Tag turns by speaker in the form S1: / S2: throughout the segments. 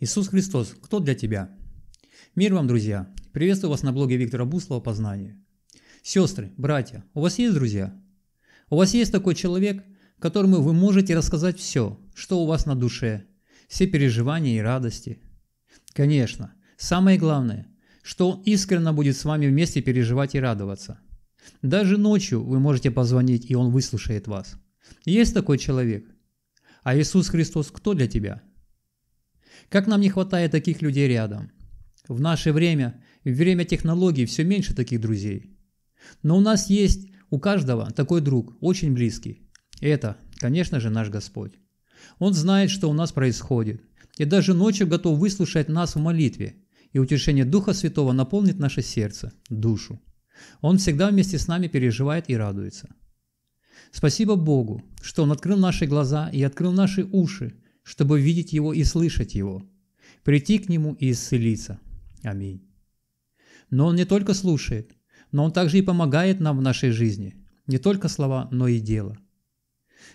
S1: Иисус Христос, кто для тебя? Мир вам, друзья! Приветствую вас на блоге Виктора Буслова «Познание». Сестры, братья, у вас есть друзья? У вас есть такой человек, которому вы можете рассказать все, что у вас на душе, все переживания и радости? Конечно, самое главное, что он искренне будет с вами вместе переживать и радоваться. Даже ночью вы можете позвонить, и он выслушает вас. Есть такой человек? А Иисус Христос кто для тебя? Как нам не хватает таких людей рядом? В наше время, в время технологий все меньше таких друзей. Но у нас есть у каждого такой друг, очень близкий. это, конечно же, наш Господь. Он знает, что у нас происходит, и даже ночью готов выслушать нас в молитве, и утешение Духа Святого наполнит наше сердце, душу. Он всегда вместе с нами переживает и радуется. Спасибо Богу, что Он открыл наши глаза и открыл наши уши, чтобы видеть Его и слышать Его, прийти к Нему и исцелиться. Аминь. Но Он не только слушает, но Он также и помогает нам в нашей жизни. Не только слова, но и дело.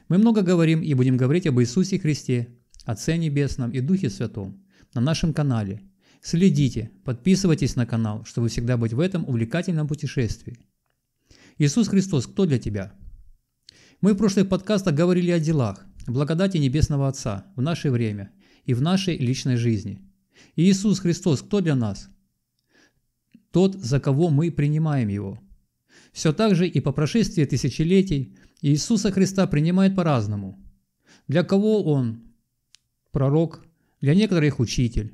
S1: Мы много говорим и будем говорить об Иисусе Христе, Отце Небесном и Духе Святом на нашем канале. Следите, подписывайтесь на канал, чтобы всегда быть в этом увлекательном путешествии. Иисус Христос, кто для тебя? Мы в прошлых подкастах говорили о делах – благодати Небесного Отца в наше время и в нашей личной жизни. Иисус Христос кто для нас? Тот, за кого мы принимаем Его. Все так же и по прошествии тысячелетий Иисуса Христа принимают по-разному. Для кого Он – пророк, для некоторых – учитель.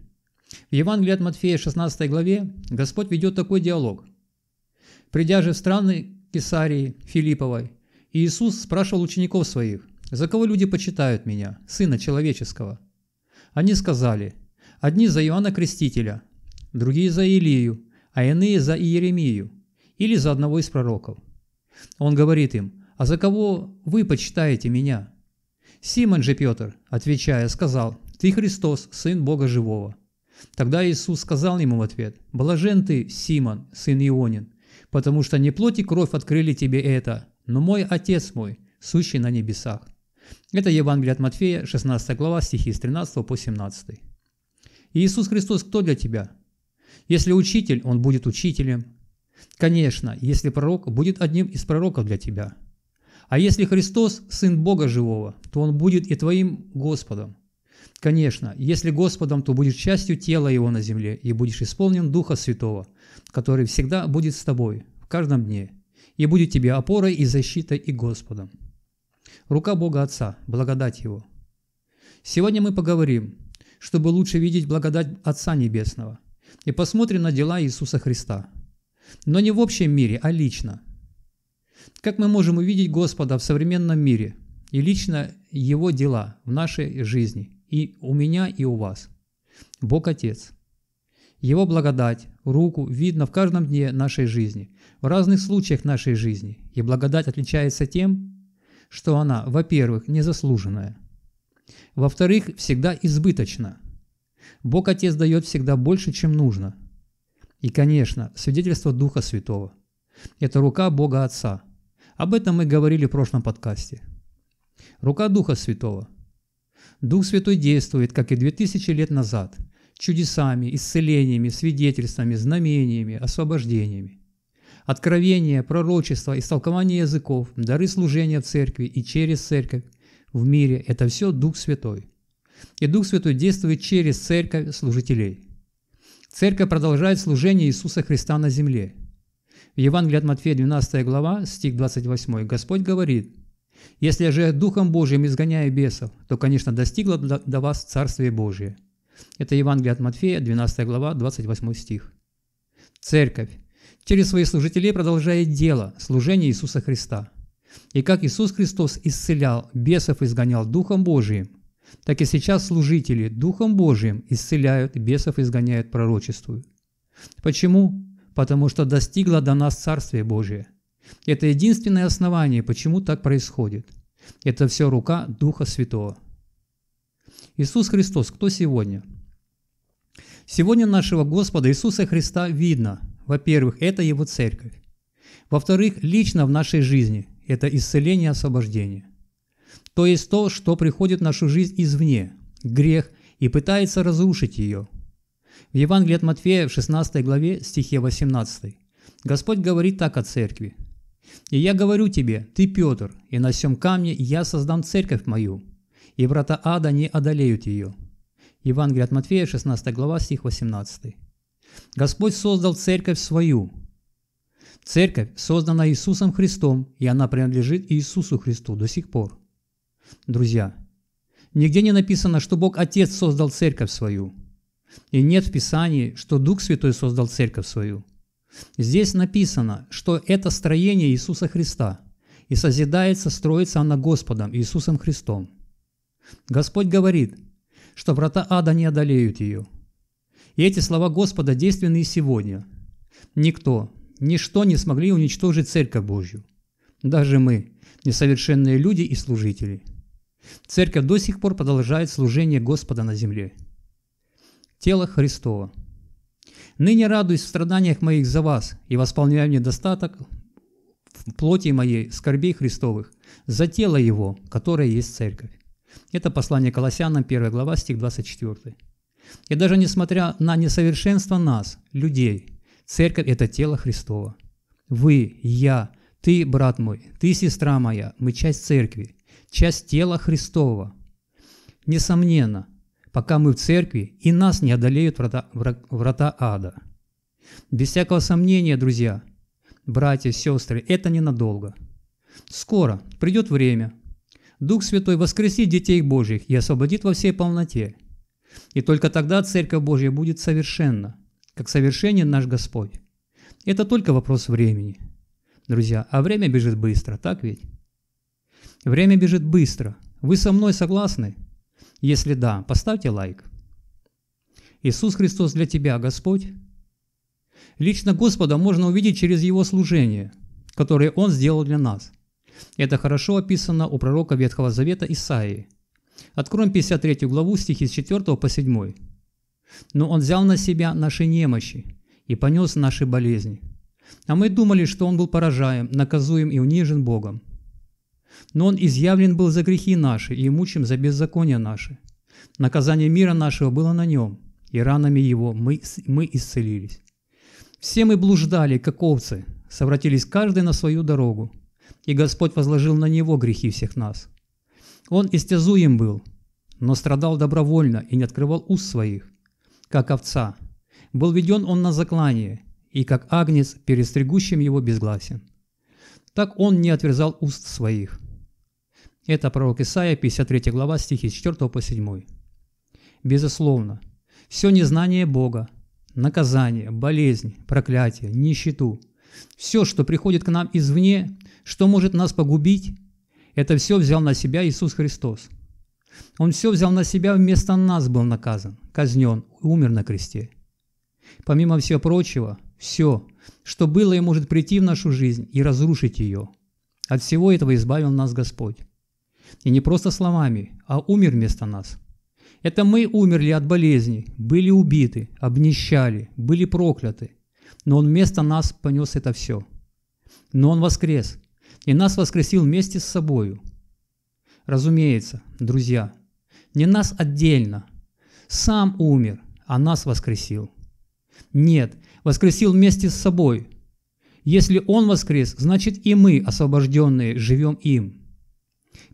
S1: В Евангелии от Матфея 16 главе Господь ведет такой диалог. Придя же в страны Кесарии Филипповой, Иисус спрашивал учеников своих, за кого люди почитают меня, Сына Человеческого? Они сказали, одни за Иоанна Крестителя, другие за Илию, а иные за Иеремию или за одного из пророков. Он говорит им, а за кого вы почитаете меня? Симон же Петр, отвечая, сказал, ты Христос, Сын Бога Живого. Тогда Иисус сказал ему в ответ, «Блажен ты, Симон, сын Ионин, потому что не плоть и кровь открыли тебе это, но мой Отец мой, сущий на небесах». Это Евангелие от Матфея, 16 глава, стихи с 13 по 17. Иисус Христос кто для тебя? Если учитель, он будет учителем. Конечно, если пророк, будет одним из пророков для тебя. А если Христос – Сын Бога Живого, то Он будет и твоим Господом. Конечно, если Господом, то будешь частью тела Его на земле и будешь исполнен Духа Святого, который всегда будет с тобой в каждом дне и будет тебе опорой и защитой и Господом. Рука Бога Отца, благодать Его. Сегодня мы поговорим, чтобы лучше видеть благодать Отца Небесного, и посмотрим на дела Иисуса Христа. Но не в общем мире, а лично. Как мы можем увидеть Господа в современном мире и лично Его дела в нашей жизни, и у меня, и у вас. Бог Отец. Его благодать, руку видно в каждом дне нашей жизни, в разных случаях нашей жизни, и благодать отличается тем, что она, во-первых, незаслуженная, во-вторых, всегда избыточна. Бог Отец дает всегда больше, чем нужно. И, конечно, свидетельство Духа Святого. Это рука Бога Отца. Об этом мы говорили в прошлом подкасте. Рука Духа Святого. Дух Святой действует, как и 2000 лет назад, чудесами, исцелениями, свидетельствами, знамениями, освобождениями откровения, пророчества, истолкование языков, дары служения в церкви и через церковь в мире – это все Дух Святой. И Дух Святой действует через церковь служителей. Церковь продолжает служение Иисуса Христа на земле. В Евангелии от Матфея 12 глава, стих 28, Господь говорит, «Если же Духом Божиим изгоняю бесов, то, конечно, достигло до вас Царствие Божие». Это Евангелие от Матфея, 12 глава, 28 стих. Церковь через своих служителей продолжает дело, служение Иисуса Христа. И как Иисус Христос исцелял, бесов изгонял Духом Божиим, так и сейчас служители Духом Божиим исцеляют, бесов изгоняют, пророчествуют. Почему? Потому что достигло до нас Царствие Божие. Это единственное основание, почему так происходит. Это все рука Духа Святого. Иисус Христос кто сегодня? Сегодня нашего Господа Иисуса Христа видно – во-первых, это его церковь. Во-вторых, лично в нашей жизни – это исцеление и освобождение. То есть то, что приходит в нашу жизнь извне, грех, и пытается разрушить ее. В Евангелии от Матфея, в 16 главе, стихе 18, Господь говорит так о церкви. «И я говорю тебе, ты Петр, и на сем камне я создам церковь мою, и врата ада не одолеют ее». Евангелие от Матфея, 16 глава, стих 18. Господь создал церковь свою. Церковь создана Иисусом Христом, и она принадлежит Иисусу Христу до сих пор. Друзья, нигде не написано, что Бог Отец создал церковь свою. И нет в Писании, что Дух Святой создал церковь свою. Здесь написано, что это строение Иисуса Христа, и созидается, строится она Господом, Иисусом Христом. Господь говорит, что врата ада не одолеют ее – и эти слова Господа действенны и сегодня. Никто, ничто не смогли уничтожить Церковь Божью. Даже мы, несовершенные люди и служители. Церковь до сих пор продолжает служение Господа на земле. Тело Христова. Ныне радуюсь в страданиях моих за вас и восполняю недостаток в плоти моей скорбей Христовых за тело Его, которое есть Церковь. Это послание Колоссянам, 1 глава, стих 24. И даже несмотря на несовершенство нас, людей, церковь – это тело Христова. Вы, я, ты, брат мой, ты, сестра моя, мы часть церкви, часть тела Христова. Несомненно, пока мы в церкви, и нас не одолеют врата, врата ада. Без всякого сомнения, друзья, братья, сестры, это ненадолго. Скоро придет время. Дух Святой воскресит детей Божьих и освободит во всей полноте – и только тогда Церковь Божья будет совершенна, как совершенен наш Господь. Это только вопрос времени. Друзья, а время бежит быстро, так ведь? Время бежит быстро. Вы со мной согласны? Если да, поставьте лайк. Иисус Христос для тебя Господь? Лично Господа можно увидеть через Его служение, которое Он сделал для нас. Это хорошо описано у пророка Ветхого Завета Исаии – Откроем 53 главу, стихи с 4 по 7. «Но Он взял на Себя наши немощи и понес наши болезни. А мы думали, что Он был поражаем, наказуем и унижен Богом. Но Он изъявлен был за грехи наши и мучим за беззакония наши. Наказание мира нашего было на Нем, и ранами Его мы, мы исцелились. Все мы блуждали, как овцы, совратились каждый на свою дорогу, и Господь возложил на Него грехи всех нас». Он истязуем был, но страдал добровольно и не открывал уст своих, как овца. Был веден он на заклание, и как агнец, перестригущим его безгласен. Так он не отверзал уст своих. Это пророк Исаия, 53 глава, стихи с 4 по 7. Безусловно, все незнание Бога, наказание, болезнь, проклятие, нищету, все, что приходит к нам извне, что может нас погубить, это все взял на себя Иисус Христос. Он все взял на себя, вместо нас был наказан, казнен, умер на кресте. Помимо всего прочего, все, что было и может прийти в нашу жизнь и разрушить ее. От всего этого избавил нас Господь. И не просто словами, а умер вместо нас. Это мы умерли от болезни, были убиты, обнищали, были прокляты. Но Он вместо нас понес это все. Но Он воскрес – и нас воскресил вместе с собою. Разумеется, друзья, не нас отдельно. Сам умер, а нас воскресил. Нет, воскресил вместе с собой. Если Он воскрес, значит и мы, освобожденные, живем им.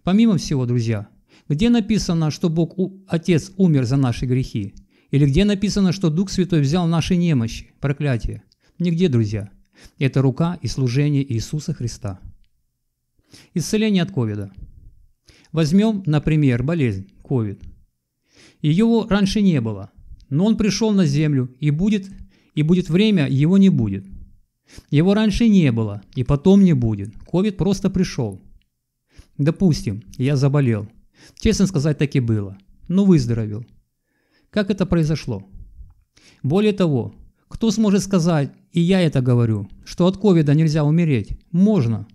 S1: Помимо всего, друзья, где написано, что Бог Отец умер за наши грехи? Или где написано, что Дух Святой взял наши немощи, проклятие? Нигде, друзья. Это рука и служение Иисуса Христа. Исцеление от ковида. Возьмем, например, болезнь, ковид. Его раньше не было, но он пришел на землю, и будет, и будет время, его не будет. Его раньше не было, и потом не будет. Ковид просто пришел. Допустим, я заболел. Честно сказать, так и было. Но выздоровел. Как это произошло? Более того, кто сможет сказать, и я это говорю, что от ковида нельзя умереть? Можно.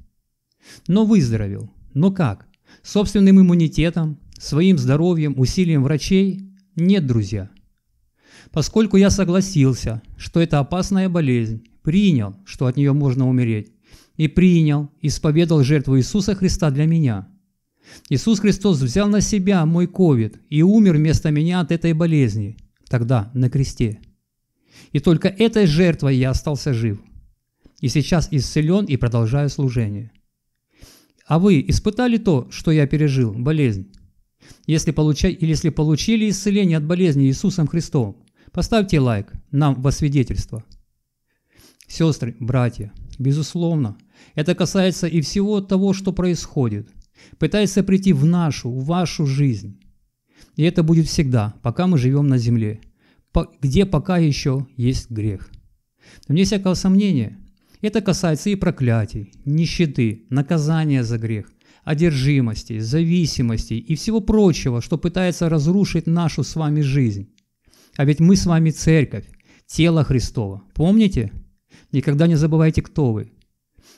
S1: Но выздоровел. Но как? Собственным иммунитетом, своим здоровьем, усилием врачей? Нет, друзья. Поскольку я согласился, что это опасная болезнь, принял, что от нее можно умереть, и принял, исповедал жертву Иисуса Христа для меня. Иисус Христос взял на себя мой ковид и умер вместо меня от этой болезни, тогда на кресте. И только этой жертвой я остался жив. И сейчас исцелен и продолжаю служение. А вы испытали то, что я пережил, болезнь? Если, получа... Или если получили исцеление от болезни Иисусом Христом, поставьте лайк нам во свидетельство. Сестры, братья, безусловно, это касается и всего того, что происходит. Пытается прийти в нашу, в вашу жизнь. И это будет всегда, пока мы живем на земле, где пока еще есть грех. Вне всякого сомнения, это касается и проклятий, нищеты, наказания за грех, одержимости, зависимости и всего прочего, что пытается разрушить нашу с вами жизнь. А ведь мы с вами церковь, тело Христова. Помните? Никогда не забывайте, кто вы.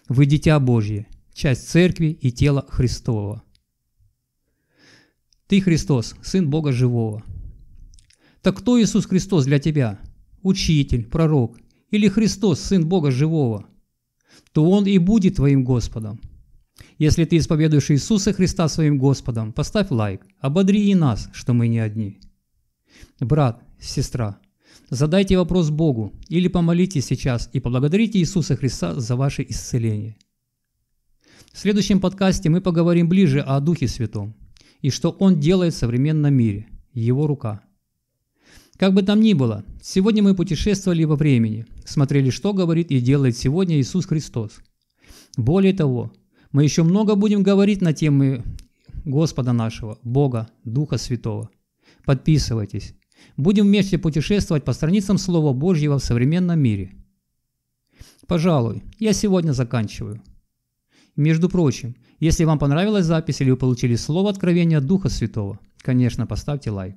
S1: Вы дитя Божье, часть церкви и тела Христова. Ты Христос, Сын Бога Живого. Так кто Иисус Христос для тебя? Учитель, пророк или Христос, Сын Бога Живого – то Он и будет твоим Господом. Если ты исповедуешь Иисуса Христа своим Господом, поставь лайк, ободри и нас, что мы не одни. Брат, сестра, задайте вопрос Богу или помолитесь сейчас и поблагодарите Иисуса Христа за ваше исцеление. В следующем подкасте мы поговорим ближе о Духе Святом и что Он делает в современном мире, Его рука – как бы там ни было, сегодня мы путешествовали во времени, смотрели, что говорит и делает сегодня Иисус Христос. Более того, мы еще много будем говорить на темы Господа нашего, Бога, Духа Святого. Подписывайтесь. Будем вместе путешествовать по страницам Слова Божьего в современном мире. Пожалуй, я сегодня заканчиваю. Между прочим, если вам понравилась запись или вы получили слово откровения Духа Святого, конечно, поставьте лайк.